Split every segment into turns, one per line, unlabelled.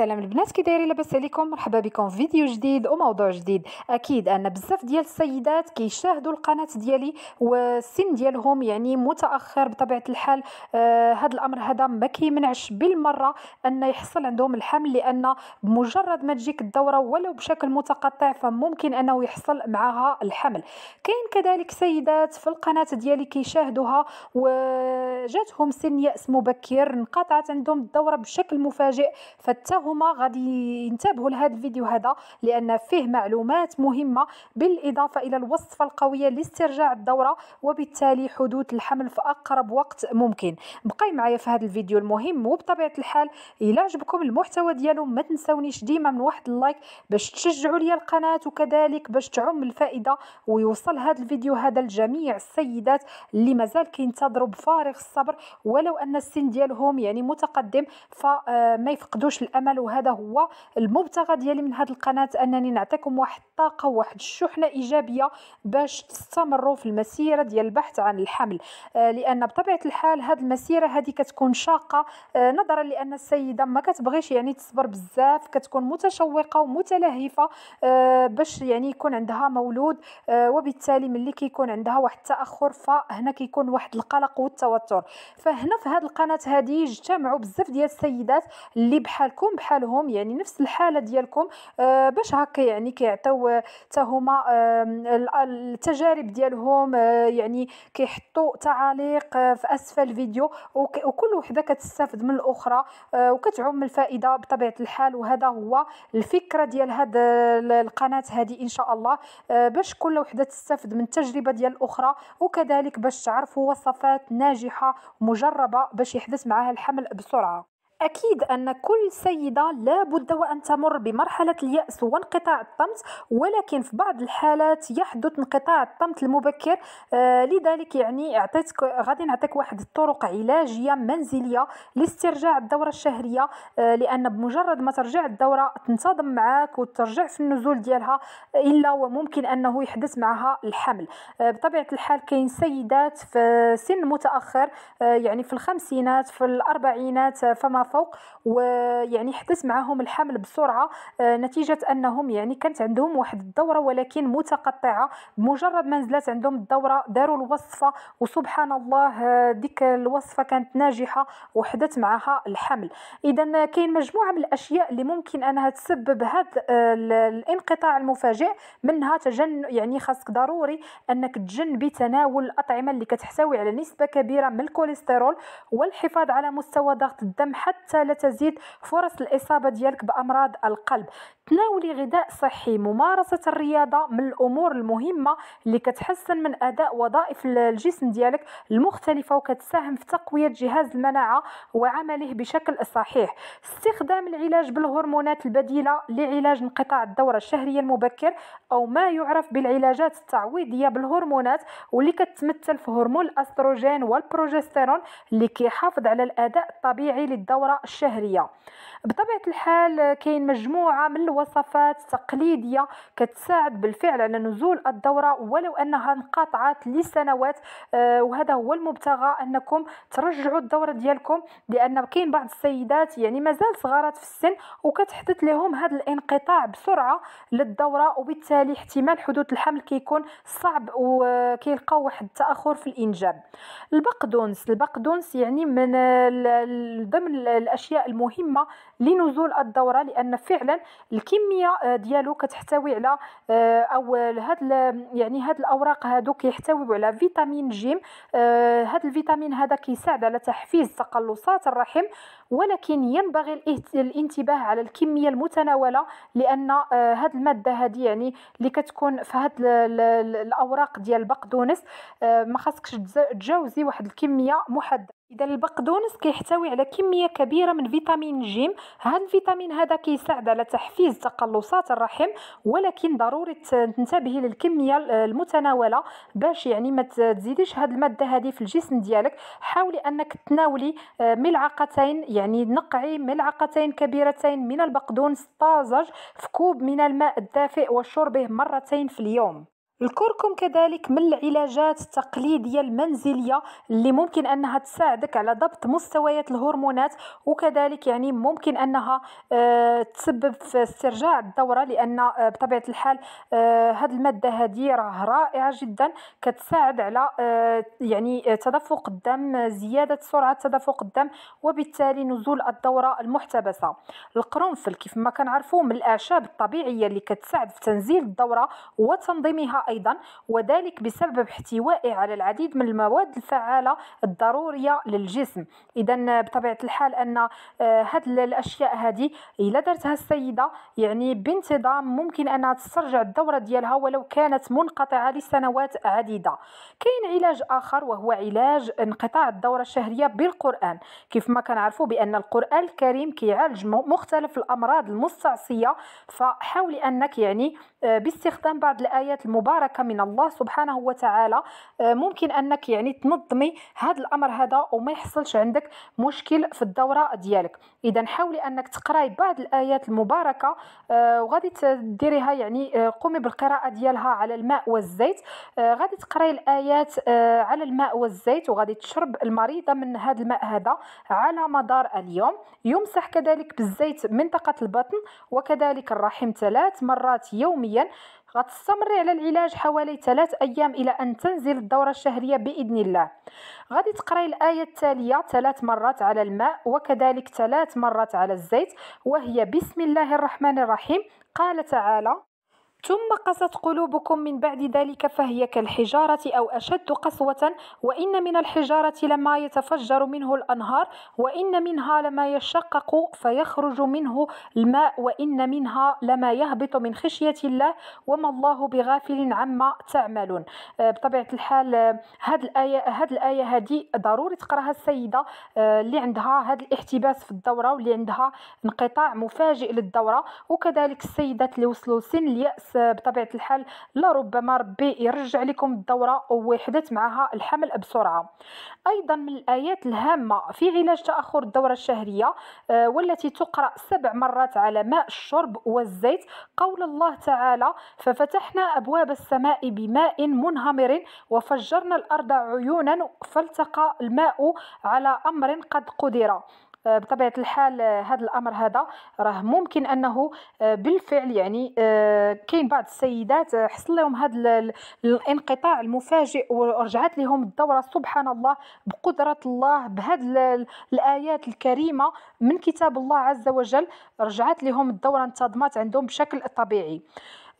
السلام البنات كي دايرين لاباس عليكم مرحبا بكم في فيديو جديد وموضوع جديد اكيد ان بزاف ديال السيدات كيشاهدوا القناه ديالي والسن ديالهم يعني متاخر بطبيعه الحال آه الامر هذا ما كيمنعش بالمره ان يحصل عندهم الحمل لان بمجرد ما تجيك الدوره ولو بشكل متقطع فممكن انه يحصل معها الحمل كاين كذلك سيدات في القناه ديالي كيشاهدوها وجاتهم سن ياس مبكر انقطعت عندهم الدوره بشكل مفاجئ فتا هما غادي ينتبهوا لهذا الفيديو هذا لان فيه معلومات مهمه بالاضافه الى الوصفه القويه لاسترجاع الدوره وبالتالي حدوث الحمل في اقرب وقت ممكن بقاي معايا في هذا الفيديو المهم وبطبيعه الحال الى عجبكم المحتوى ديالو ما تنساونيش ديما من واحد اللايك باش تشجعوا لي القناه وكذلك باش تعم الفائده ويوصل هذا الفيديو هذا لجميع السيدات اللي مازال كينتظروا بفارغ الصبر ولو ان السن ديالهم يعني متقدم فما يفقدوش الامل العمل وهذا هو المبتغى ديالي من هذه القناه انني نعطيكم واحد الطاقه واحد الشحنه ايجابيه باش تستمروا في المسيره ديال البحث عن الحمل آه، لان بطبيعه الحال هذه المسيره هذه كتكون شاقه آه، نظرا لان السيده ما كتبغيش يعني تصبر بزاف كتكون متشوقه ومتلهفه آه، باش يعني يكون عندها مولود وبالتالي ملي كيكون عندها واحد التاخر فهنا كيكون واحد القلق والتوتر فهنا في هذه القناه هذه يجتمعوا بزاف ديال السيدات اللي بحالكم بحالهم يعني نفس الحاله ديالكم آه، باش هكا يعني كيعطيو حتى آه، هما التجارب ديالهم آه، يعني كيحطوا تعاليق في اسفل الفيديو وكل وحده كتستافد من الاخرى وكتعم الفائده بطبيعه الحال وهذا هو الفكره ديال هاد القناه هذه ان شاء الله باش كل وحده تستافد من التجربه ديال الاخرى وكذلك باش تعرفوا وصفات ناجحه مجربه باش يحدث معها الحمل بسرعه أكيد أن كل سيدة لا بد وأن تمر بمرحلة اليأس وانقطاع الطمث ولكن في بعض الحالات يحدث انقطاع الطمث المبكر آه، لذلك يعني أعطيتك غادي نعطيك واحد الطرق علاجية منزلية لاسترجاع الدورة الشهرية آه، لأن بمجرد ما ترجع الدورة تنتظم معك وترجع في النزول ديالها إلا وممكن أنه يحدث معها الحمل آه، بطبيعة الحال كاين سيدات في سن متأخر يعني في الخمسينات في الأربعينات فما فوق ويعني حدث معهم الحمل بسرعه آه، نتيجه انهم يعني كانت عندهم واحد الدوره ولكن متقطعه بمجرد ما نزلت عندهم الدوره داروا الوصفه وسبحان الله آه، ديك الوصفه كانت ناجحه وحدث معها الحمل اذا كاين مجموعه من الاشياء اللي ممكن انها تسبب هذا آه، الانقطاع المفاجئ منها تجن يعني خاصك ضروري انك تجنبي تناول الاطعمه اللي كتحتوي على نسبه كبيره من الكوليسترول والحفاظ على مستوى ضغط الدم حتى حتى لا تزيد فرص الاصابه ديالك بامراض القلب تناول غذاء صحي ممارسه الرياضه من الامور المهمه اللي كتحسن من اداء وظائف الجسم ديالك المختلفه وكتساهم في تقويه جهاز المناعه وعمله بشكل صحيح استخدام العلاج بالهرمونات البديله لعلاج انقطاع الدوره الشهريه المبكر او ما يعرف بالعلاجات التعويضيه بالهرمونات واللي كتمثل في هرمون الاستروجين والبروجستيرون اللي كيحافظ على الاداء الطبيعي للدوره الشهريه بطبيعه الحال كاين مجموعه من وصفات تقليديه كتساعد بالفعل على نزول الدوره ولو انها انقطعت لسنوات آه، وهذا هو المبتغى انكم ترجعوا الدوره ديالكم لان كاين بعض السيدات يعني مازال صغارات في السن وكتحدث لهم هذا الانقطاع بسرعه للدوره وبالتالي احتمال حدوث الحمل كيكون صعب وكيلقاو واحد التاخر في الانجاب البقدونس البقدونس يعني من ضمن الاشياء المهمه لنزول الدوره لان فعلا الكميه آه، ديالو كتحتوي على آه، او هاد يعني هاد الاوراق هادو كيحتويو على فيتامين جيم آه، هاد الفيتامين هذا كيساعد على تحفيز تقلصات الرحم ولكن ينبغي الانتباه على الكميه المتناوله لان هاد الماده هادي يعني اللي كتكون في هاد الاوراق ديال البقدونس ما خاصكش تجاوزي واحد الكميه محدده اذا البقدونس كيحتوي على كميه كبيره من فيتامين جيم هذا الفيتامين هذا كيساعد على تحفيز تقلصات الرحم ولكن ضروري تنتبهي للكميه المتناوله باش يعني ما تزيديش هذه الماده هذه في الجسم ديالك حاولي انك تناولي آه، ملعقتين يعني نقعي ملعقتين كبيرتين من البقدونس الطازج في كوب من الماء الدافئ وشربه مرتين في اليوم الكركم كذلك من العلاجات التقليدية المنزلية اللي ممكن أنها تساعدك على ضبط مستويات الهرمونات وكذلك يعني ممكن أنها آه، تسبب في استرجاع الدورة لأن آه، بطبيعة الحال آه، هذه المادة هذه راه رائعة جدا كتساعد على يعني تدفق الدم زيادة سرعة تدفق الدم وبالتالي نزول الدورة المحتبسة القرنفل كيف ما كنعرفوا من الأعشاب الطبيعية اللي كتساعد في تنزيل الدورة وتنظيمها أيضا وذلك بسبب احتوائه على العديد من المواد الفعالة الضرورية للجسم إذا بطبيعة الحال أن هاد آه، الأشياء هذه إلا دارتها السيدة يعني بانتظام ممكن أنها تسترجع الدورة ديالها ولو كانت منقطعة لسنوات عديدة كاين علاج آخر وهو علاج انقطاع الدورة الشهرية بالقرآن كيف ما كنعرفوا بأن القرآن الكريم كيعالج مختلف الأمراض المستعصية فحاولي أنك يعني آه، باستخدام بعض الآيات المباركة من الله سبحانه وتعالى آه، ممكن أنك يعني تنظمي هذا الأمر هذا وما يحصلش عندك مشكل في الدورة ديالك إذا حاولي أنك تقراي بعض الآيات المباركة وغادي آه، تديريها يعني قومي بالقراءة ديالها على الماء والزيت غادي تقراي الآيات على الماء والزيت وغادي تشرب المريضة من هذا الماء هذا على مدار اليوم يمسح كذلك بالزيت منطقة البطن وكذلك الرحم ثلاث مرات يوميا يوميا غتستمري على العلاج حوالي ثلاث ايام الى ان تنزل الدوره الشهريه باذن الله غادي تقراي الايه التاليه ثلاث مرات على الماء وكذلك ثلاث مرات على الزيت وهي بسم الله الرحمن الرحيم قال تعالى ثم قست قلوبكم من بعد ذلك فهي كالحجارة أو أشد قسوة وإن من الحجارة لما يتفجر منه الأنهار وإن منها لما يشقق فيخرج منه الماء وإن منها لما يهبط من خشية الله وما الله بغافل عما تعملون آه، بطبيعة الحال آه، هذه الآية هذه الآية هذه ضروري تقراها السيدة آه، اللي عندها هذا الاحتباس في الدورة واللي عندها انقطاع مفاجئ للدورة وكذلك السيدات اللي وصلوا سن اليأس بطبيعه الحال لا ربما ربي يرجع لكم الدوره ويحدث معها الحمل بسرعه ايضا من الايات الهامه في علاج تاخر الدوره الشهريه آه، والتي تقرا سبع مرات على ماء الشرب والزيت قول الله تعالى ففتحنا ابواب السماء بماء منهمر وفجرنا الارض عيونا فالتقى الماء على امر قد قدر آه، بطبيعه الحال آه، هذا الامر هذا راه ممكن انه آه، بالفعل يعني كاين بعض السيدات حصل لهم هذا الانقطاع المفاجئ ورجعت لهم الدوره سبحان الله بقدره الله بهذا الايات الكريمه من كتاب الله عز وجل رجعت لهم الدوره انتظمت عندهم بشكل طبيعي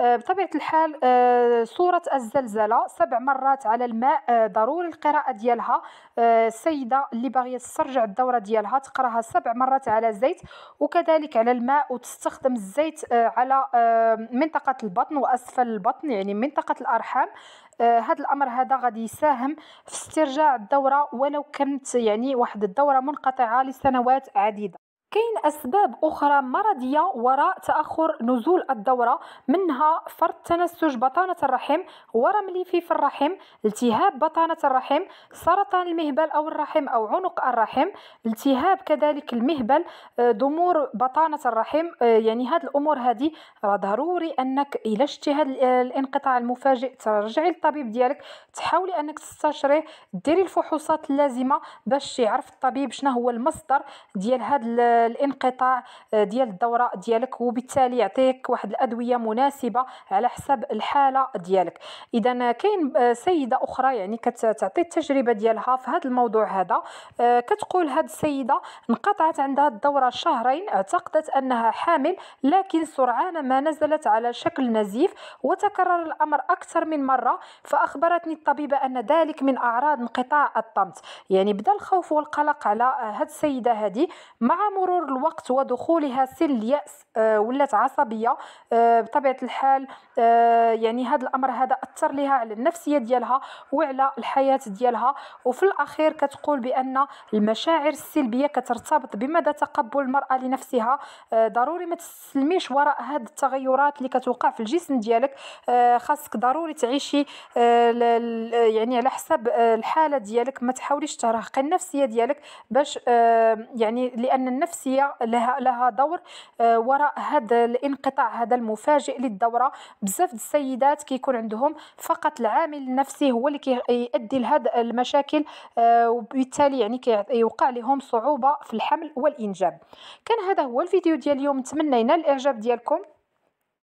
آه، بطبيعه الحال آه، صوره الزلزله سبع مرات على الماء آه، ضروري القراءه ديالها السيده اللي باغيه تسترجع الدوره ديالها تقراها سبع مرات على الزيت وكذلك على الماء وتستخدم الزيت على منطقه البطن واسفل البطن يعني منطقه الارحام هذا الامر هذا غادي يساهم في استرجاع الدوره ولو كانت يعني واحد الدوره منقطعه لسنوات عديده كاين اسباب اخرى مرضيه وراء تاخر نزول الدوره منها فرط تنسج بطانه الرحم ورم ليفي في الرحم التهاب بطانه الرحم سرطان المهبل او الرحم او عنق الرحم التهاب كذلك المهبل ضمور آه، بطانه الرحم آه، يعني هذه الامور هذه راه ضروري انك الا شتي هذا آه، الانقطاع المفاجئ ترجعي للطبيب ديالك تحاولي انك تستشريه ديري الفحوصات اللازمه باش يعرف الطبيب شنو هو المصدر ديال هذا الانقطاع ديال الدوره ديالك وبالتالي يعطيك واحد الادويه مناسبه على حسب الحاله ديالك اذا كاين آه، سيده اخرى يعني كتعطي التجربه ديالها في هذا الموضوع هذا آه، كتقول هذه السيده انقطعت عندها الدوره شهرين اعتقدت انها حامل لكن سرعان ما نزلت على شكل نزيف وتكرر الامر اكثر من مره فاخبرتني الطبيبه ان ذلك من اعراض انقطاع الطمث يعني بدا الخوف والقلق على آه، هاد السيده هذه مع مرور مرور الوقت ودخولها سن الياس آه، ولات عصبيه آه، بطبيعه الحال آه، يعني هذا الامر هذا اثر لها على النفسيه ديالها وعلى الحياه ديالها وفي الاخير كتقول بان المشاعر السلبيه كترتبط بمدى تقبل المراه لنفسها ضروري ما تسلميش وراء هذه التغيرات اللي كتوقع في الجسم ديالك خاصك ضروري تعيشي يعني على حسب الحاله ديالك ما تحاوليش ترهقي النفسيه ديالك باش يعني لان النفس النفسيه لها لها دور آه، وراء هذا الانقطاع هذا المفاجئ للدوره بزاف السيدات كيكون عندهم فقط العامل النفسي هو اللي كيؤدي لهذا المشاكل آه، وبالتالي يعني كيوقع لهم صعوبه في الحمل والانجاب كان هذا هو الفيديو ديال اليوم نتمنى ينال الاعجاب ديالكم